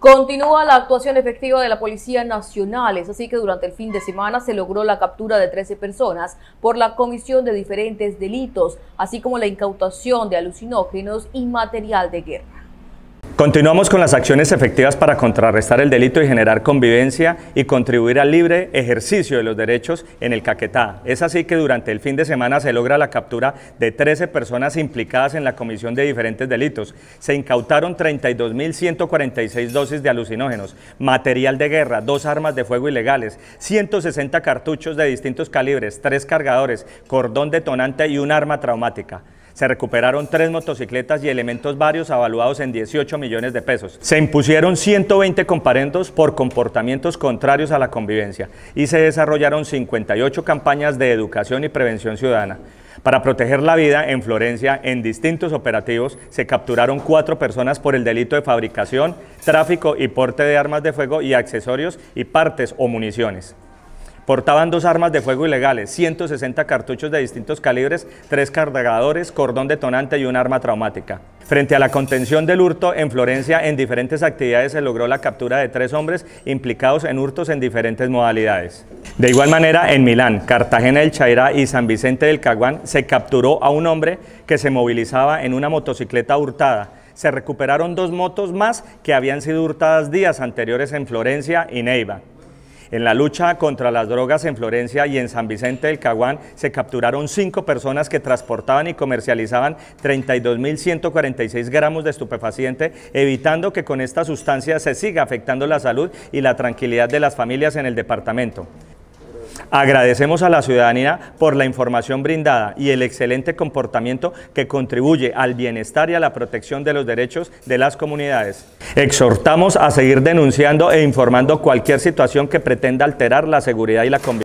Continúa la actuación efectiva de la Policía Nacional, es así que durante el fin de semana se logró la captura de 13 personas por la comisión de diferentes delitos, así como la incautación de alucinógenos y material de guerra. Continuamos con las acciones efectivas para contrarrestar el delito y generar convivencia y contribuir al libre ejercicio de los derechos en el Caquetá. Es así que durante el fin de semana se logra la captura de 13 personas implicadas en la comisión de diferentes delitos. Se incautaron 32.146 dosis de alucinógenos, material de guerra, dos armas de fuego ilegales, 160 cartuchos de distintos calibres, tres cargadores, cordón detonante y un arma traumática. Se recuperaron tres motocicletas y elementos varios avaluados en 18 millones de pesos. Se impusieron 120 comparendos por comportamientos contrarios a la convivencia y se desarrollaron 58 campañas de educación y prevención ciudadana. Para proteger la vida en Florencia, en distintos operativos se capturaron cuatro personas por el delito de fabricación, tráfico y porte de armas de fuego y accesorios y partes o municiones. Portaban dos armas de fuego ilegales, 160 cartuchos de distintos calibres, tres cargadores, cordón detonante y un arma traumática. Frente a la contención del hurto en Florencia, en diferentes actividades se logró la captura de tres hombres implicados en hurtos en diferentes modalidades. De igual manera, en Milán, Cartagena del Chairá y San Vicente del Caguán se capturó a un hombre que se movilizaba en una motocicleta hurtada se recuperaron dos motos más que habían sido hurtadas días anteriores en Florencia y Neiva. En la lucha contra las drogas en Florencia y en San Vicente del Caguán se capturaron cinco personas que transportaban y comercializaban 32.146 gramos de estupefaciente, evitando que con esta sustancia se siga afectando la salud y la tranquilidad de las familias en el departamento. Agradecemos a la ciudadanía por la información brindada y el excelente comportamiento que contribuye al bienestar y a la protección de los derechos de las comunidades. Exhortamos a seguir denunciando e informando cualquier situación que pretenda alterar la seguridad y la convivencia.